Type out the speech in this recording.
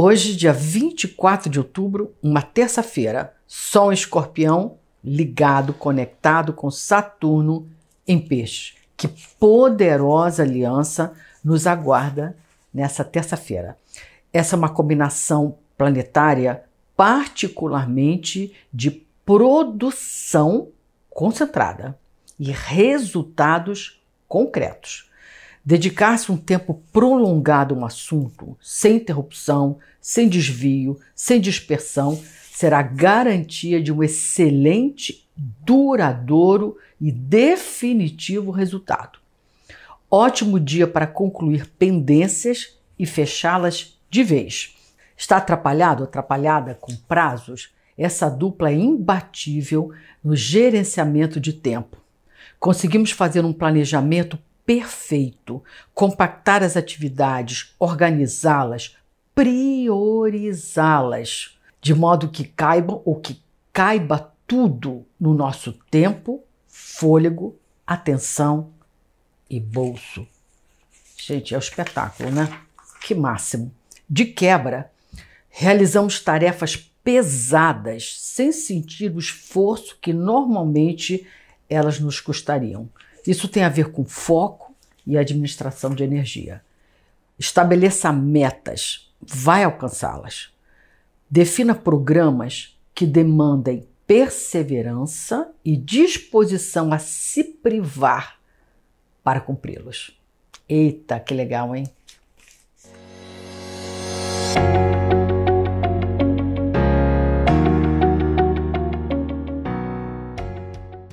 Hoje, dia 24 de outubro, uma terça-feira, Sol em Escorpião ligado, conectado com Saturno em Peixe. Que poderosa aliança nos aguarda nessa terça-feira. Essa é uma combinação planetária particularmente de produção concentrada e resultados concretos. Dedicar-se um tempo prolongado a um assunto, sem interrupção, sem desvio, sem dispersão, será garantia de um excelente, duradouro e definitivo resultado. Ótimo dia para concluir pendências e fechá-las de vez. Está atrapalhado, atrapalhada com prazos? Essa dupla é imbatível no gerenciamento de tempo. Conseguimos fazer um planejamento perfeito. Compactar as atividades, organizá-las, priorizá-las, de modo que caibam ou que caiba tudo no nosso tempo, fôlego, atenção e bolso. Gente, é um espetáculo, né? Que máximo. De quebra, realizamos tarefas pesadas sem sentir o esforço que normalmente elas nos custariam. Isso tem a ver com foco, e administração de energia. Estabeleça metas, vai alcançá-las. Defina programas que demandem perseverança e disposição a se privar para cumpri-los. Eita, que legal, hein?